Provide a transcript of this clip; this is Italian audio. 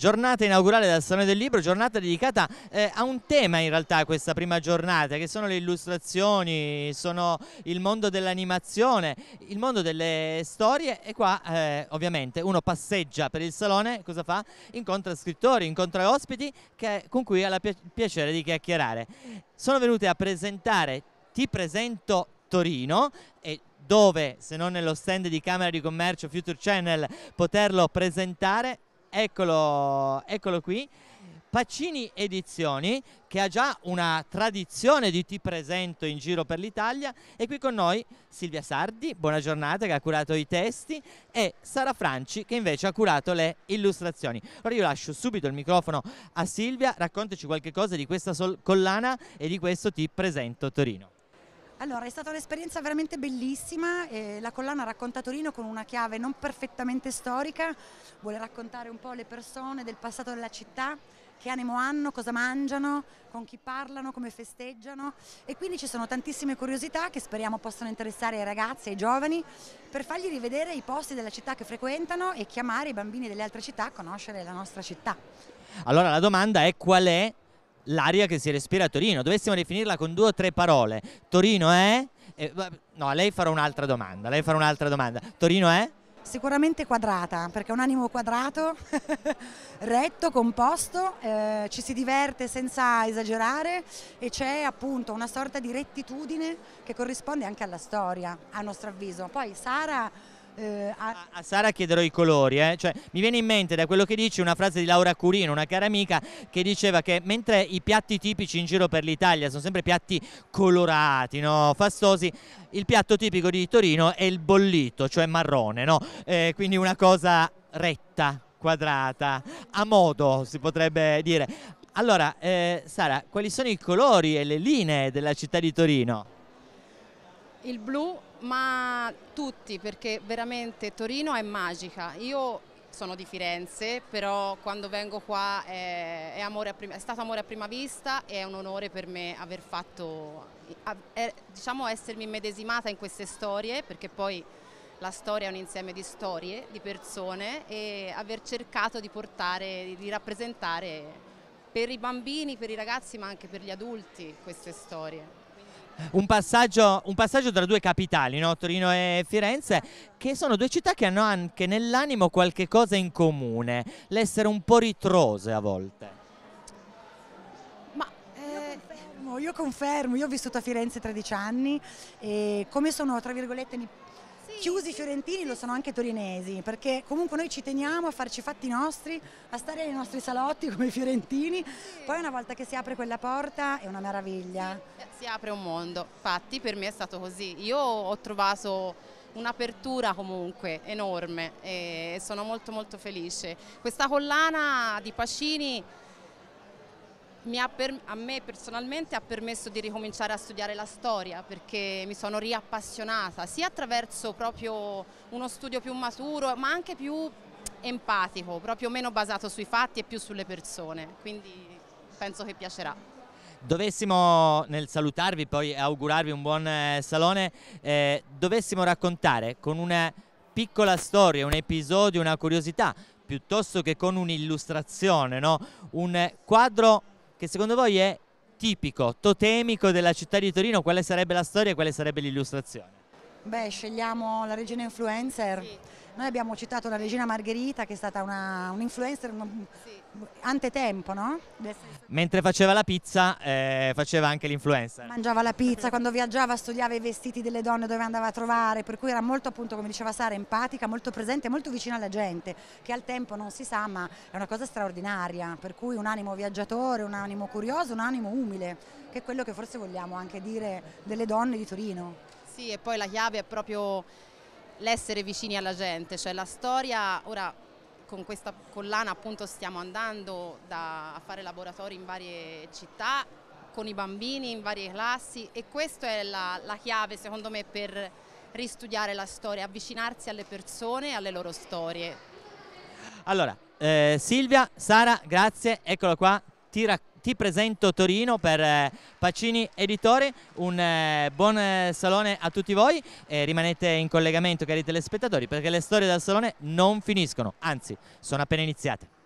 giornata inaugurale del Salone del Libro, giornata dedicata eh, a un tema in realtà questa prima giornata, che sono le illustrazioni, sono il mondo dell'animazione, il mondo delle storie e qua eh, ovviamente uno passeggia per il salone, cosa fa? Incontra scrittori, incontra ospiti che, con cui ha il piacere di chiacchierare. Sono venute a presentare Ti presento Torino e dove se non nello stand di Camera di Commercio Future Channel poterlo presentare eccolo, eccolo qui. Pacini Edizioni che ha già una tradizione di ti presento in giro per l'Italia e qui con noi Silvia Sardi, buona giornata che ha curato i testi e Sara Franci che invece ha curato le illustrazioni. Ora io lascio subito il microfono a Silvia, raccontaci qualche cosa di questa collana e di questo ti presento Torino. Allora, è stata un'esperienza veramente bellissima, eh, la collana racconta Torino con una chiave non perfettamente storica, vuole raccontare un po' le persone del passato della città, che animo hanno, cosa mangiano, con chi parlano, come festeggiano e quindi ci sono tantissime curiosità che speriamo possano interessare ai ragazzi, e ai giovani, per fargli rivedere i posti della città che frequentano e chiamare i bambini delle altre città a conoscere la nostra città. Allora la domanda è qual è l'aria che si respira a Torino. Dovessimo definirla con due o tre parole, Torino è... Eh, no, a lei farò un'altra domanda, lei farà un'altra domanda. Torino è? Sicuramente quadrata, perché è un animo quadrato, retto, composto, eh, ci si diverte senza esagerare e c'è appunto una sorta di rettitudine che corrisponde anche alla storia, a nostro avviso. Poi Sara eh, a... a... Sara chiederò i colori, eh? cioè, mi viene in mente da quello che dici una frase di Laura Curino, una cara amica, che diceva che mentre i piatti tipici in giro per l'Italia sono sempre piatti colorati, no? fastosi, il piatto tipico di Torino è il bollito, cioè marrone, no? eh, quindi una cosa retta, quadrata, a modo si potrebbe dire. Allora, eh, Sara, quali sono i colori e le linee della città di Torino? il blu, ma tutti, perché veramente Torino è magica. Io sono di Firenze, però quando vengo qua è, è, amore prima, è stato amore a prima vista e è un onore per me aver fatto, è, diciamo essermi medesimata in queste storie, perché poi la storia è un insieme di storie, di persone e aver cercato di portare, di rappresentare per i bambini, per i ragazzi, ma anche per gli adulti queste storie un passaggio, un passaggio tra due capitali, no? Torino e Firenze, che sono due città che hanno anche nell'animo qualche cosa in comune, l'essere un po' ritrose a volte. Ma eh, io confermo, io ho vissuto a Firenze 13 anni e come sono, tra virgolette, chiusi fiorentini lo sono anche torinesi, perché comunque noi ci teniamo a farci i fatti nostri, a stare nei nostri salotti come i fiorentini, poi una volta che si apre quella porta è una meraviglia. Eh, si apre un mondo, infatti per me è stato così, io ho trovato un'apertura comunque enorme e sono molto molto felice. Questa collana di Pacini a me personalmente ha permesso di ricominciare a studiare la storia perché mi sono riappassionata sia attraverso proprio uno studio più maturo ma anche più empatico, proprio meno basato sui fatti e più sulle persone, quindi penso che piacerà. Dovessimo, nel salutarvi poi augurarvi un buon eh, salone, eh, dovessimo raccontare con una piccola storia, un episodio, una curiosità, piuttosto che con un'illustrazione, no? un quadro che secondo voi è tipico, totemico della città di Torino, quale sarebbe la storia e quale sarebbe l'illustrazione? Beh, scegliamo la regina influencer. Sì. Noi abbiamo citato la regina Margherita che è stata una, un influencer un, sì. antetempo, no? Mentre faceva la pizza eh, faceva anche l'influencer. Mangiava la pizza, quando viaggiava studiava i vestiti delle donne dove andava a trovare, per cui era molto appunto, come diceva Sara, empatica, molto presente, molto vicina alla gente, che al tempo non si sa ma è una cosa straordinaria, per cui un animo viaggiatore, un animo curioso, un animo umile, che è quello che forse vogliamo anche dire delle donne di Torino e poi la chiave è proprio l'essere vicini alla gente, cioè la storia, ora con questa collana appunto stiamo andando da, a fare laboratori in varie città con i bambini in varie classi e questa è la, la chiave secondo me per ristudiare la storia, avvicinarsi alle persone e alle loro storie. Allora, eh, Silvia, Sara, grazie, eccola qua, ti racconto ti presento Torino per eh, Pacini Editore, un eh, buon eh, salone a tutti voi, e rimanete in collegamento cari telespettatori perché le storie dal salone non finiscono, anzi sono appena iniziate.